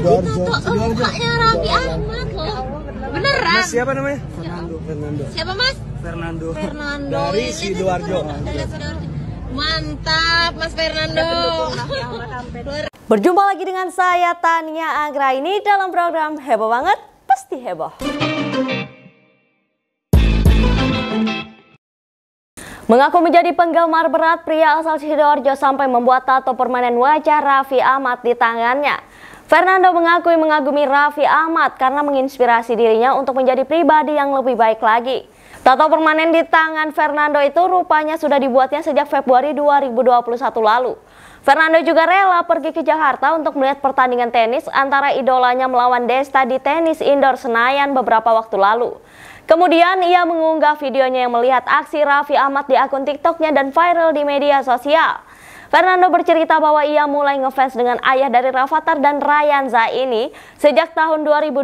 Sidoarjo. Itu tuh Raffi Ahmad loh. Beneran. Mas siapa namanya? Fernando. Fernando. Siapa Mas? Fernando. Fernando. Dari Sidoarjo. Dari iya. Sidoarjo. Mantap Mas Fernando. Berjumpa lagi dengan saya Tania Anggra ini dalam program Heboh Banget Pasti Heboh. Mengaku menjadi penggemar berat pria asal Sidoarjo sampai membuat tato permanen wajah Raffi Ahmad di tangannya. Fernando mengakui mengagumi Raffi Ahmad karena menginspirasi dirinya untuk menjadi pribadi yang lebih baik lagi. Tato permanen di tangan Fernando itu rupanya sudah dibuatnya sejak Februari 2021 lalu. Fernando juga rela pergi ke Jakarta untuk melihat pertandingan tenis antara idolanya melawan Desta di tenis indoor Senayan beberapa waktu lalu. Kemudian ia mengunggah videonya yang melihat aksi Raffi Ahmad di akun TikToknya dan viral di media sosial. Fernando bercerita bahwa ia mulai ngefans dengan ayah dari Rafathar dan Rayanza ini sejak tahun 2020.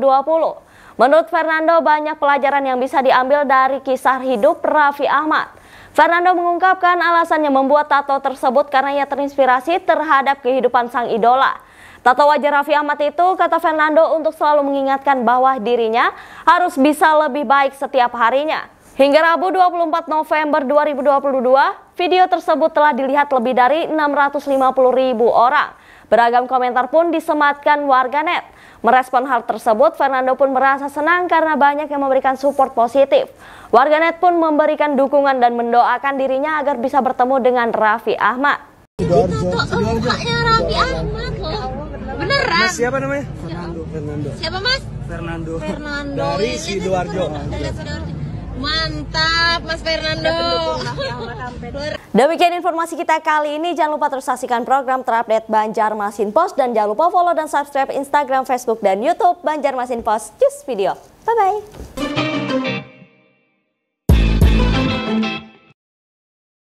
Menurut Fernando banyak pelajaran yang bisa diambil dari kisah hidup Raffi Ahmad. Fernando mengungkapkan alasannya membuat tato tersebut karena ia terinspirasi terhadap kehidupan sang idola. Tato wajah Raffi Ahmad itu, kata Fernando, untuk selalu mengingatkan bahwa dirinya harus bisa lebih baik setiap harinya. Hingga Rabu 24 November 2022, Video tersebut telah dilihat lebih dari 650 ribu orang. Beragam komentar pun disematkan warganet. Merespon hal tersebut, Fernando pun merasa senang karena banyak yang memberikan support positif. Warganet pun memberikan dukungan dan mendoakan dirinya agar bisa bertemu dengan Raffi Ahmad. Itu tuh Ahmad loh. Beneran. Mas siapa namanya? Fernando. Fernando. Siapa mas? Fernando. Fernando. Dari Sidoarjo. Mantap Mas Fernando. Demikian informasi kita kali ini. Jangan lupa terus saksikan program terupdate Banjarmasin Post dan jangan lupa follow dan subscribe Instagram, Facebook, dan YouTube Banjarmasin Post Just Video. Bye bye.